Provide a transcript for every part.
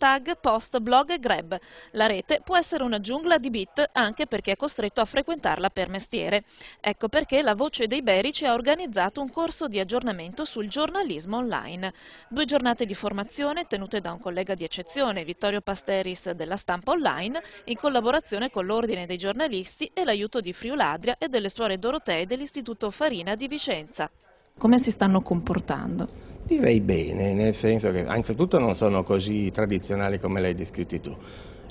tag, post, blog grab. La rete può essere una giungla di bit anche per chi è costretto a frequentarla per mestiere. Ecco perché la Voce dei Berici ha organizzato un corso di aggiornamento sul giornalismo online. Due giornate di formazione tenute da un collega di eccezione, Vittorio Pasteris della Stampa Online, in collaborazione con l'Ordine dei giornalisti e l'aiuto di Friuladria e delle suore Dorotee dell'Istituto Farina di Vicenza come si stanno comportando? Direi bene, nel senso che anzitutto non sono così tradizionali come l'hai descritti tu.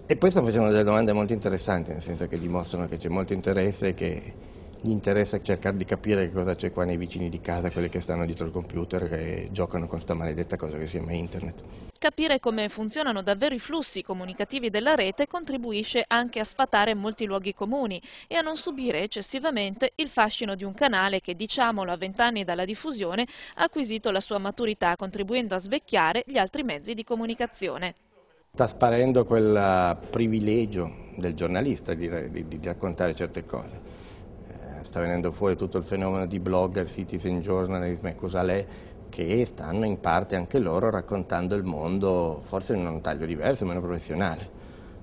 E poi stanno facendo delle domande molto interessanti, nel senso che dimostrano che c'è molto interesse e che gli interessa cercare di capire che cosa c'è qua nei vicini di casa, quelli che stanno dietro il computer e giocano con questa maledetta cosa che si chiama internet. Capire come funzionano davvero i flussi comunicativi della rete contribuisce anche a sfatare molti luoghi comuni e a non subire eccessivamente il fascino di un canale che, diciamolo, a vent'anni dalla diffusione ha acquisito la sua maturità contribuendo a svecchiare gli altri mezzi di comunicazione. Sta sparendo quel privilegio del giornalista di, di, di raccontare certe cose sta venendo fuori tutto il fenomeno di blogger, citizen journalism e cos'è, che stanno in parte anche loro raccontando il mondo, forse in un taglio diverso, meno professionale.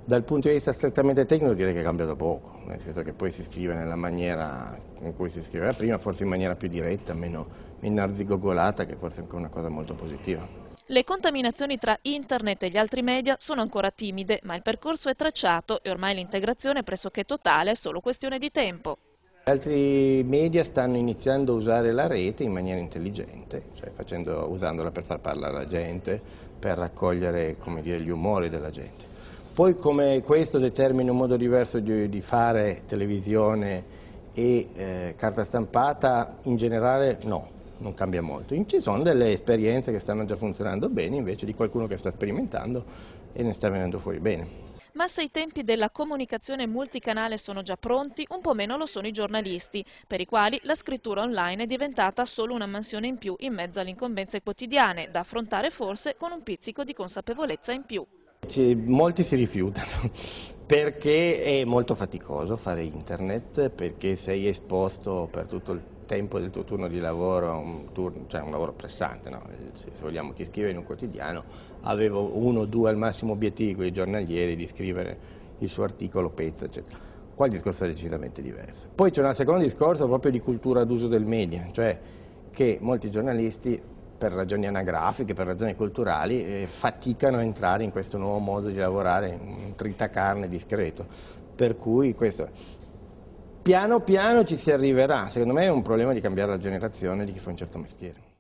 Dal punto di vista strettamente tecnico direi che è cambiato poco, nel senso che poi si scrive nella maniera in cui si scriveva prima, forse in maniera più diretta, meno innarzigogolata, che forse è anche una cosa molto positiva. Le contaminazioni tra internet e gli altri media sono ancora timide, ma il percorso è tracciato e ormai l'integrazione è pressoché totale, è solo questione di tempo. Altri media stanno iniziando a usare la rete in maniera intelligente, cioè facendo, usandola per far parlare la gente, per raccogliere dire, gli umori della gente. Poi come questo determina un modo diverso di, di fare televisione e eh, carta stampata, in generale no, non cambia molto. Ci sono delle esperienze che stanno già funzionando bene invece di qualcuno che sta sperimentando e ne sta venendo fuori bene. Ma se i tempi della comunicazione multicanale sono già pronti, un po' meno lo sono i giornalisti, per i quali la scrittura online è diventata solo una mansione in più in mezzo alle incombenze quotidiane, da affrontare forse con un pizzico di consapevolezza in più. Molti si rifiutano perché è molto faticoso fare internet, perché sei esposto per tutto il tempo tempo del tuo turno di lavoro, un, turno, cioè un lavoro pressante, no? se vogliamo chi scrive in un quotidiano, avevo uno o due al massimo obiettivi, quelli giornalieri, di scrivere il suo articolo, pezzo, eccetera. Qua il discorso è decisamente diverso. Poi c'è un secondo discorso proprio di cultura d'uso del media, cioè che molti giornalisti per ragioni anagrafiche, per ragioni culturali, eh, faticano a entrare in questo nuovo modo di lavorare, un tritacarne discreto. Per cui questo piano piano ci si arriverà, secondo me è un problema di cambiare la generazione di chi fa un certo mestiere.